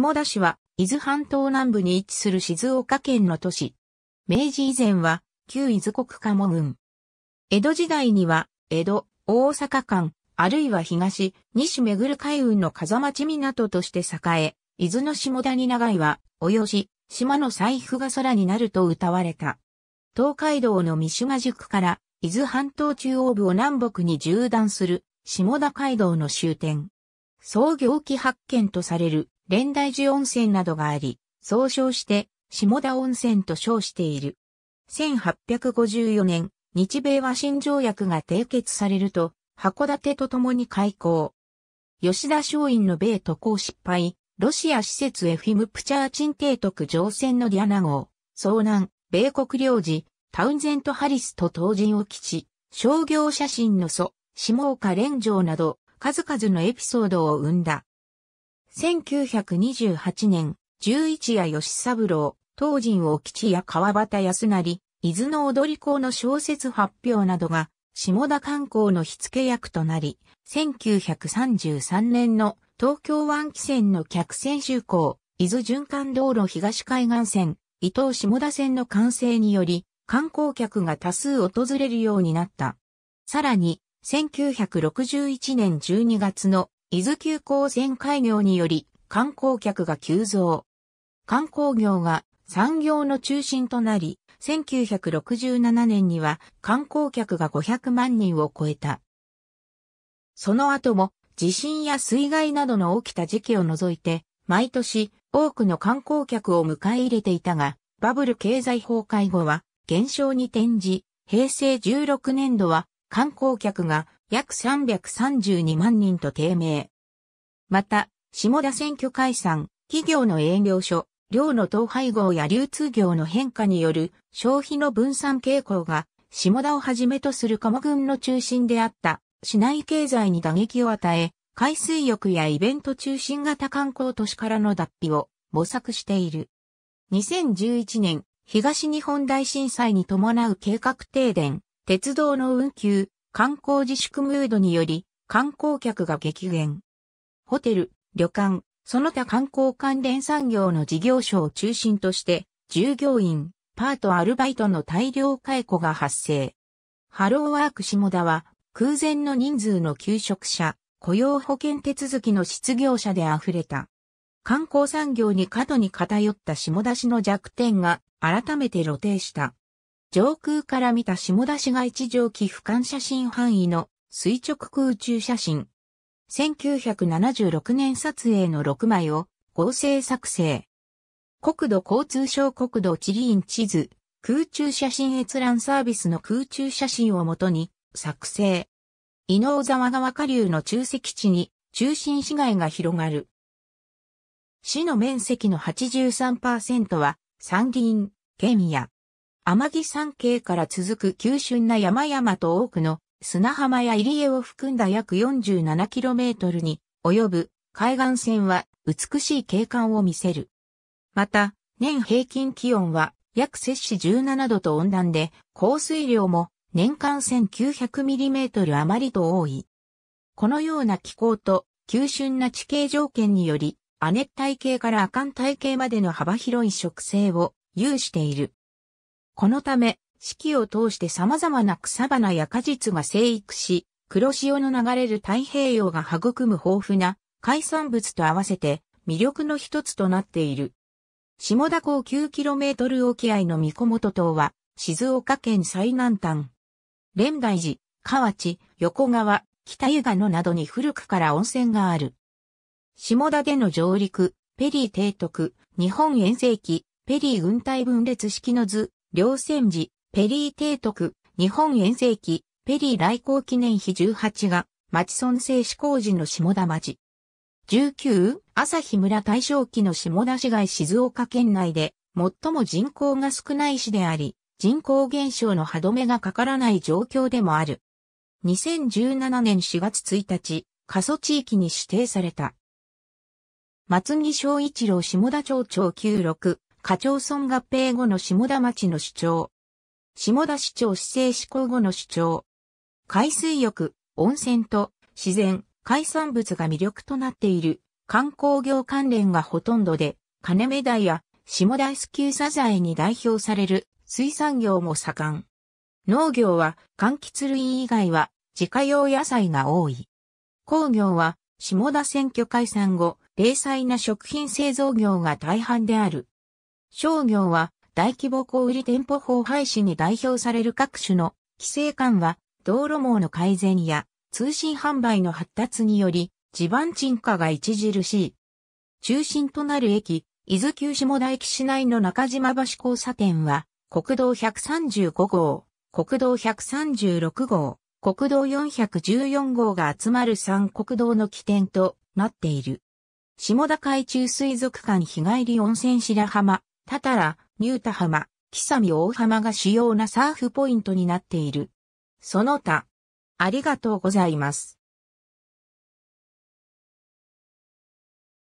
下田市は、伊豆半島南部に位置する静岡県の都市。明治以前は、旧伊豆国鴨郡。江戸時代には、江戸、大阪間、あるいは東、西巡る海運の風町港として栄え、伊豆の下田に長いは、およし、島の財布が空になると歌われた。東海道の三島宿から、伊豆半島中央部を南北に縦断する、下田街道の終点。創業期発見とされる、連大寺温泉などがあり、総称して下田温泉と称している。1854年、日米和親条約が締結されると、函館と共に開港。吉田松陰の米渡航失敗、ロシア施設エフィムプチャーチン提督乗船のディアナ号、遭難、米国領事、タウンゼント・ハリスと当人を基地、商業写真の祖、下岡連城など、数々のエピソードを生んだ。1928年、十一夜吉三郎、東人を吉や川端康成、伊豆の踊り子の小説発表などが、下田観光の火付け役となり、1933年の東京湾汽船の客船就航、伊豆循環道路東海岸線、伊東下田線の完成により、観光客が多数訪れるようになった。さらに、1961年12月の伊豆急行線開業により観光客が急増。観光業が産業の中心となり、1967年には観光客が500万人を超えた。その後も地震や水害などの起きた時期を除いて、毎年多くの観光客を迎え入れていたが、バブル経済崩壊後は減少に転じ、平成16年度は観光客が約332万人と低迷。また、下田選挙解散、企業の営業所、量の統廃合や流通業の変化による消費の分散傾向が、下田をはじめとする鴨群の中心であった市内経済に打撃を与え、海水浴やイベント中心型観光都市からの脱皮を模索している。2011年、東日本大震災に伴う計画停電、鉄道の運休、観光自粛ムードにより観光客が激減。ホテル、旅館、その他観光関連産業の事業所を中心として従業員、パートアルバイトの大量解雇が発生。ハローワーク下田は空前の人数の求職者、雇用保険手続きの失業者で溢れた。観光産業に過度に偏った下田市の弱点が改めて露呈した。上空から見た下田市街地上機俯瞰写真範囲の垂直空中写真。1976年撮影の6枚を合成作成。国土交通省国土地理院地図、空中写真閲覧サービスの空中写真をもとに作成。伊能沢川下流の中積地に中心市街が広がる。市の面積の83%は山林、県や天城山系から続く急峻な山々と多くの砂浜や入り江を含んだ約 47km に及ぶ海岸線は美しい景観を見せる。また、年平均気温は約摂氏17度と温暖で、降水量も年間 1900mm 余りと多い。このような気候と急峻な地形条件により、亜熱帯系から亜寒帯系までの幅広い植生を有している。このため、四季を通して様々な草花や果実が生育し、黒潮の流れる太平洋が育む豊富な海産物と合わせて魅力の一つとなっている。下田港 9km 沖合の三本島は静岡県最南端。蓮台寺、河内、横川、北湯賀野などに古くから温泉がある。下田での上陸、ペリー提督、日本遠征記、ペリー軍隊分裂式の図、両戦時、ペリー提督、日本遠征記、ペリー来航記念碑18が、町村製施工事の下田町。19、朝日村大正期の下田市街静岡県内で、最も人口が少ない市であり、人口減少の歯止めがかからない状況でもある。2017年4月1日、過疎地域に指定された。松木昭一郎下田町長96、課長村合併後の下田町の主張。下田市長市政施行後の主張。海水浴、温泉と自然、海産物が魅力となっている観光業関連がほとんどで、金目鯛や下田スーサザエに代表される水産業も盛ん。農業は柑橘類以外は自家用野菜が多い。工業は下田選挙解散後、零細な食品製造業が大半である。商業は大規模小売店舗法廃止に代表される各種の規制緩和、道路網の改善や通信販売の発達により地盤沈下が著しい。中心となる駅、伊豆急下田駅市内の中島橋交差点は国道135号、国道136号、国道414号が集まる3国道の起点となっている。下田海中水族館日帰り温泉白浜タタラ、ニュータ浜、キサミ大浜が主要なサーフポイントになっている。その他、ありがとうございます。